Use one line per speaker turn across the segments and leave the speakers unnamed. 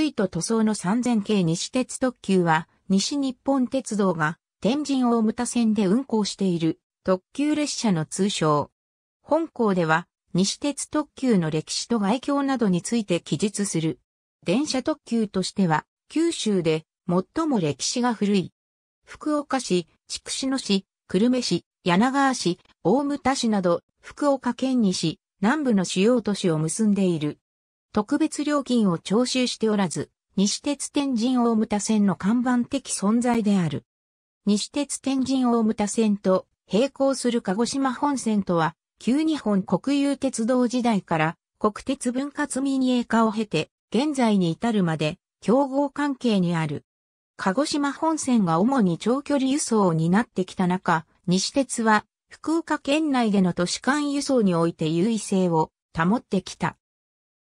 いと塗装の3000系西鉄特急は、西日本鉄道が天神大牟田線で運行している特急列車の通称。本校では、西鉄特急の歴史と外況などについて記述する。電車特急としては、九州で最も歴史が古い。福岡市、筑紫野市、久留米市、柳川市、大牟田市など、福岡県西、南部の主要都市を結んでいる。特別料金を徴収しておらず、西鉄天神大牟田線の看板的存在である。西鉄天神大牟田線と並行する鹿児島本線とは、旧日本国有鉄道時代から国鉄分割民営化を経て、現在に至るまで競合関係にある。鹿児島本線が主に長距離輸送を担ってきた中、西鉄は福岡県内での都市間輸送において優位性を保ってきた。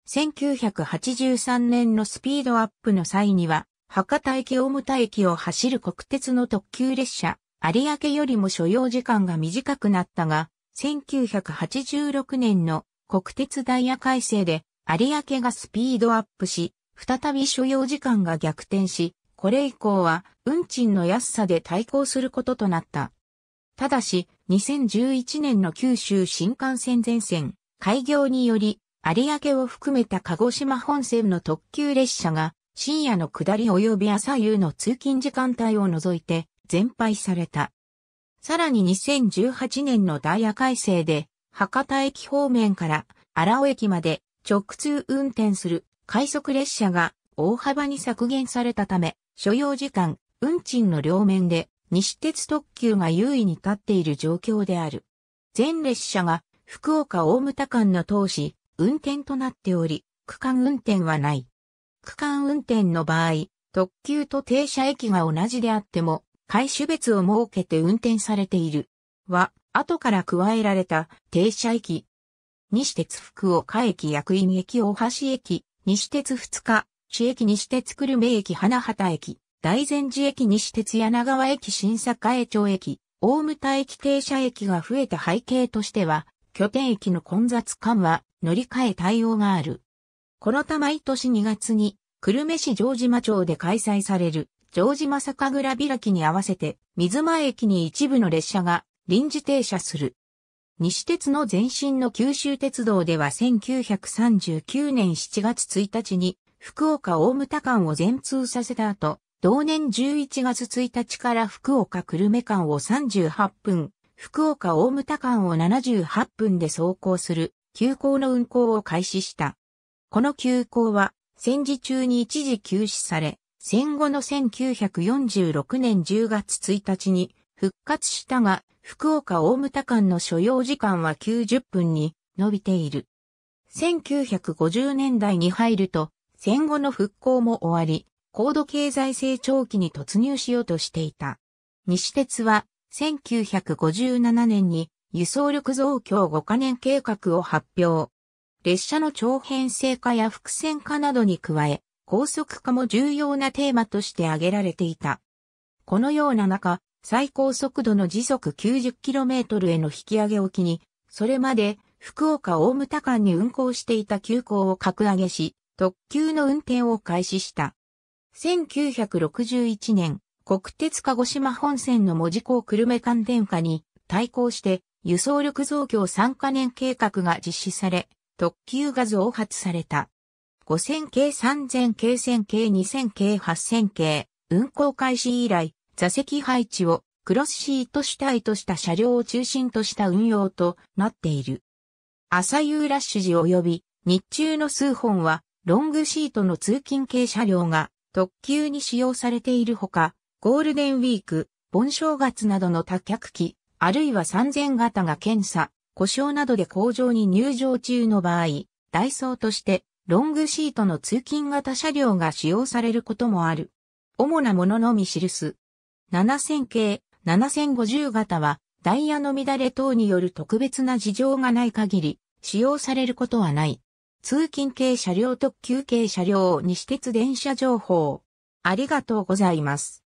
1983年のスピードアップの際には、博多駅大牟田駅を走る国鉄の特急列車、有明よりも所要時間が短くなったが、1986年の国鉄ダイヤ改正で、有明がスピードアップし、再び所要時間が逆転し、これ以降は運賃の安さで対抗することとなった。ただし、2011年の九州新幹線全線開業により、有明を含めた鹿児島本線の特急列車が、深夜の下り及び朝夕の通勤時間帯を除いて、全廃された。さらに2018年のダイヤ改正で、博多駅方面から荒尾駅まで直通運転する快速列車が大幅に削減されたため、所要時間、運賃の両面で西鉄特急が優位に立っている状況である。全列車が福岡大牟田間の通し、運転となっており、区間運転はない。区間運転の場合、特急と停車駅が同じであっても、回種別を設けて運転されている。は、後から加えられた停車駅。西鉄福岡駅役員駅大橋駅、西鉄二日、市駅西鉄久留米駅花畑駅、大善寺駅西鉄柳川駅新栄町駅、大牟田駅停車駅が増えた背景としては、拠点駅の混雑緩和、乗り換え対応がある。このた毎年2月に、久留米市城島町で開催される、城島酒蔵開きに合わせて、水間駅に一部の列車が臨時停車する。西鉄の前身の九州鉄道では1939年7月1日に、福岡大牟田間を全通させた後、同年11月1日から福岡久留米間を38分、福岡大牟田間を78分で走行する急行の運行を開始した。この急行は戦時中に一時休止され、戦後の1946年10月1日に復活したが、福岡大牟田間の所要時間は90分に伸びている。1950年代に入ると、戦後の復興も終わり、高度経済成長期に突入しようとしていた。西鉄は、1957年に輸送力増強5カ年計画を発表。列車の長編成化や複線化などに加え、高速化も重要なテーマとして挙げられていた。このような中、最高速度の時速 90km への引き上げを機に、それまで福岡大牟田間に運行していた急行を格上げし、特急の運転を開始した。1961年、国鉄鹿児島本線の門司港久留米間電化に対抗して輸送力増強3カ年計画が実施され、特急が増発された。5000系3000系1000系2000系8000系、運行開始以来、座席配置をクロスシート主体とした車両を中心とした運用となっている。朝夕ラッシュ時及び日中の数本はロングシートの通勤系車両が特急に使用されているほか、ゴールデンウィーク、盆正月などの多客機、あるいは3000型が検査、故障などで工場に入場中の場合、ダイソーとしてロングシートの通勤型車両が使用されることもある。主なもののみ記す。7000系、7050型はダイヤの乱れ等による特別な事情がない限り使用されることはない。通勤系車両特急系車両西鉄電車情報。ありがとうございます。